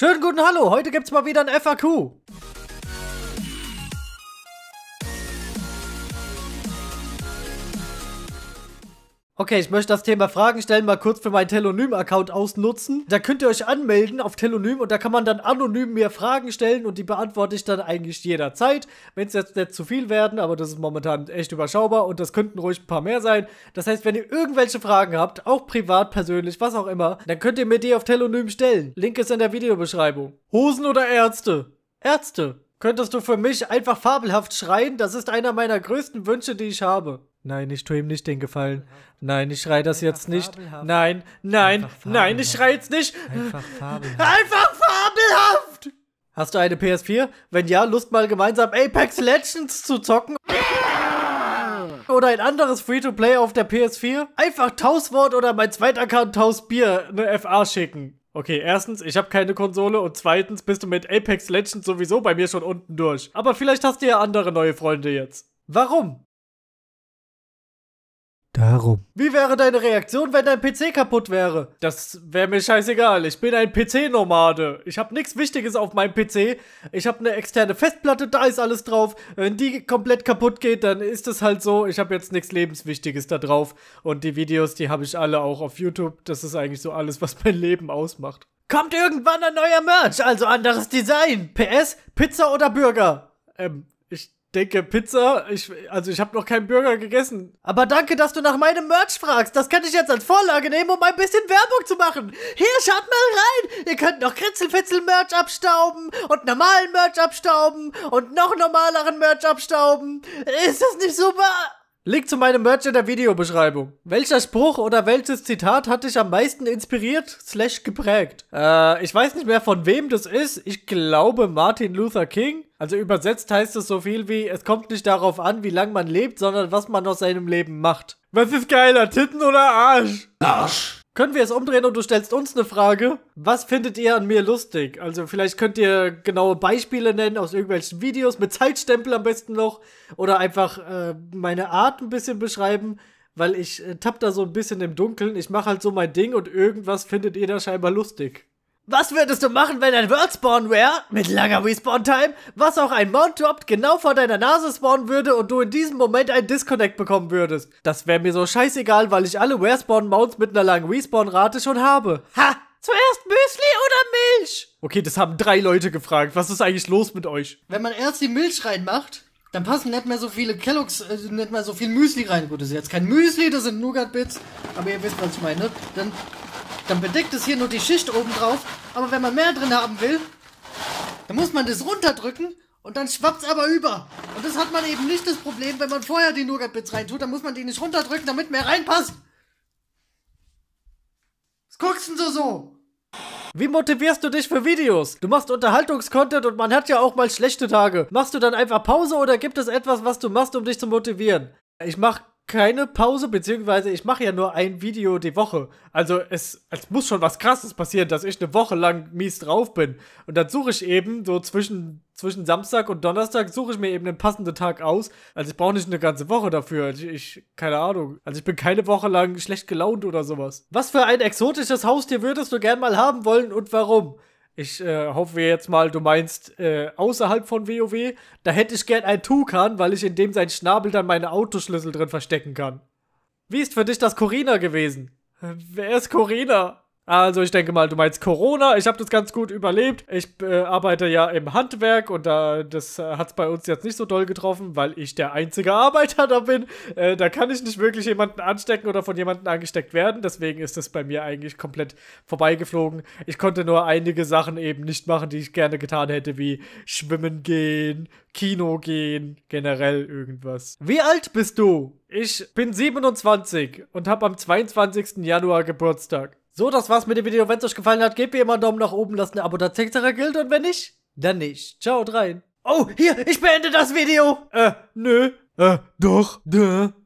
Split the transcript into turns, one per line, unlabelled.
Schönen guten Hallo, heute gibt's mal wieder ein FAQ. Okay, ich möchte das Thema Fragen stellen mal kurz für meinen Telonym-Account ausnutzen. Da könnt ihr euch anmelden auf Telonym und da kann man dann anonym mir Fragen stellen und die beantworte ich dann eigentlich jederzeit. Wenn es jetzt nicht zu viel werden, aber das ist momentan echt überschaubar und das könnten ruhig ein paar mehr sein. Das heißt, wenn ihr irgendwelche Fragen habt, auch privat, persönlich, was auch immer, dann könnt ihr mir die auf Telonym stellen. Link ist in der Videobeschreibung. Hosen oder Ärzte? Ärzte. Könntest du für mich einfach fabelhaft schreien? Das ist einer meiner größten Wünsche, die ich habe. Nein, ich tue ihm nicht den Gefallen. Nein, ich schrei das Einfach jetzt nicht. Fabelhaft. Nein, nein, nein, ich schrei jetzt nicht. Einfach fabelhaft. Einfach fabelhaft. Hast du eine PS4? Wenn ja, Lust mal gemeinsam Apex Legends zu zocken? Oder ein anderes Free-to-Play auf der PS4? Einfach Tauswort oder mein zweiter Account Tausbier eine FA schicken. Okay, erstens, ich habe keine Konsole und zweitens bist du mit Apex Legends sowieso bei mir schon unten durch. Aber vielleicht hast du ja andere neue Freunde jetzt. Warum? Darum. Wie wäre deine Reaktion, wenn dein PC kaputt wäre? Das wäre mir scheißegal. Ich bin ein PC-Nomade. Ich habe nichts Wichtiges auf meinem PC. Ich habe eine externe Festplatte, da ist alles drauf. Wenn die komplett kaputt geht, dann ist es halt so. Ich habe jetzt nichts Lebenswichtiges da drauf. Und die Videos, die habe ich alle auch auf YouTube. Das ist eigentlich so alles, was mein Leben ausmacht. Kommt irgendwann ein neuer Merch, also anderes Design. PS, Pizza oder Burger? Ähm, denke, Pizza, ich, also ich habe noch keinen Burger gegessen. Aber danke, dass du nach meinem Merch fragst. Das kann ich jetzt als Vorlage nehmen, um ein bisschen Werbung zu machen. Hier, schaut mal rein. Ihr könnt noch Kritzelfitzel-Merch abstauben und normalen Merch abstauben und noch normaleren Merch abstauben. Ist das nicht super? Link zu meinem Merch in der Videobeschreibung. Welcher Spruch oder welches Zitat hat dich am meisten inspiriert slash geprägt? Äh, ich weiß nicht mehr von wem das ist. Ich glaube Martin Luther King. Also übersetzt heißt es so viel wie, es kommt nicht darauf an, wie lange man lebt, sondern was man aus seinem Leben macht. Was ist geiler, Titten oder Arsch? Arsch. Können wir es umdrehen und du stellst uns eine Frage? Was findet ihr an mir lustig? Also vielleicht könnt ihr genaue Beispiele nennen aus irgendwelchen Videos, mit Zeitstempel am besten noch. Oder einfach äh, meine Art ein bisschen beschreiben, weil ich äh, tapp da so ein bisschen im Dunkeln. Ich mache halt so mein Ding und irgendwas findet ihr da scheinbar lustig. Was würdest du machen, wenn ein World Spawnware mit langer Respawn-Time, was auch ein Mount droppt, genau vor deiner Nase spawnen würde und du in diesem Moment einen Disconnect bekommen würdest? Das wäre mir so scheißegal, weil ich alle Ware-Spawn-Mounts mit einer langen Respawn-Rate schon habe. Ha! Zuerst Müsli oder Milch? Okay, das haben drei Leute gefragt. Was ist eigentlich los mit euch? Wenn man erst die Milch reinmacht, dann passen nicht mehr so viele Kelloggs, äh, nicht mehr so viel Müsli rein. Gut, das ist jetzt kein Müsli, das sind Nougat-Bits, aber ihr wisst, was ich meine. Ne? Dann dann bedeckt es hier nur die Schicht oben drauf. Aber wenn man mehr drin haben will, dann muss man das runterdrücken und dann schwappt es aber über. Und das hat man eben nicht das Problem, wenn man vorher die Nougat-Bits reintut. Dann muss man die nicht runterdrücken, damit mehr reinpasst. Was guckst denn so so? Wie motivierst du dich für Videos? Du machst Unterhaltungskontent und man hat ja auch mal schlechte Tage. Machst du dann einfach Pause oder gibt es etwas, was du machst, um dich zu motivieren? Ich mach keine Pause, beziehungsweise ich mache ja nur ein Video die Woche. Also es, es muss schon was Krasses passieren, dass ich eine Woche lang mies drauf bin. Und dann suche ich eben so zwischen, zwischen Samstag und Donnerstag, suche ich mir eben den passenden Tag aus. Also ich brauche nicht eine ganze Woche dafür. Ich, also ich, keine Ahnung. Also ich bin keine Woche lang schlecht gelaunt oder sowas. Was für ein exotisches Haustier würdest du gern mal haben wollen und warum? Ich äh, hoffe jetzt mal, du meinst äh, außerhalb von WoW. Da hätte ich gern ein Tukan, weil ich in dem sein Schnabel dann meine Autoschlüssel drin verstecken kann. Wie ist für dich das Corina gewesen? Äh, wer ist Corina? Also ich denke mal, du meinst Corona. Ich habe das ganz gut überlebt. Ich äh, arbeite ja im Handwerk und da, das äh, hat es bei uns jetzt nicht so doll getroffen, weil ich der einzige Arbeiter da bin. Äh, da kann ich nicht wirklich jemanden anstecken oder von jemandem angesteckt werden. Deswegen ist das bei mir eigentlich komplett vorbeigeflogen. Ich konnte nur einige Sachen eben nicht machen, die ich gerne getan hätte, wie schwimmen gehen, Kino gehen, generell irgendwas. Wie alt bist du? Ich bin 27 und habe am 22. Januar Geburtstag. So, das war's mit dem Video. Wenn es euch gefallen hat, gebt mir immer einen Daumen nach oben, lasst ein Abo, das etc. gilt. Und wenn nicht, dann nicht. Ciao, rein. Oh, hier, ich beende das Video. Äh, nö. Äh, doch. Duh.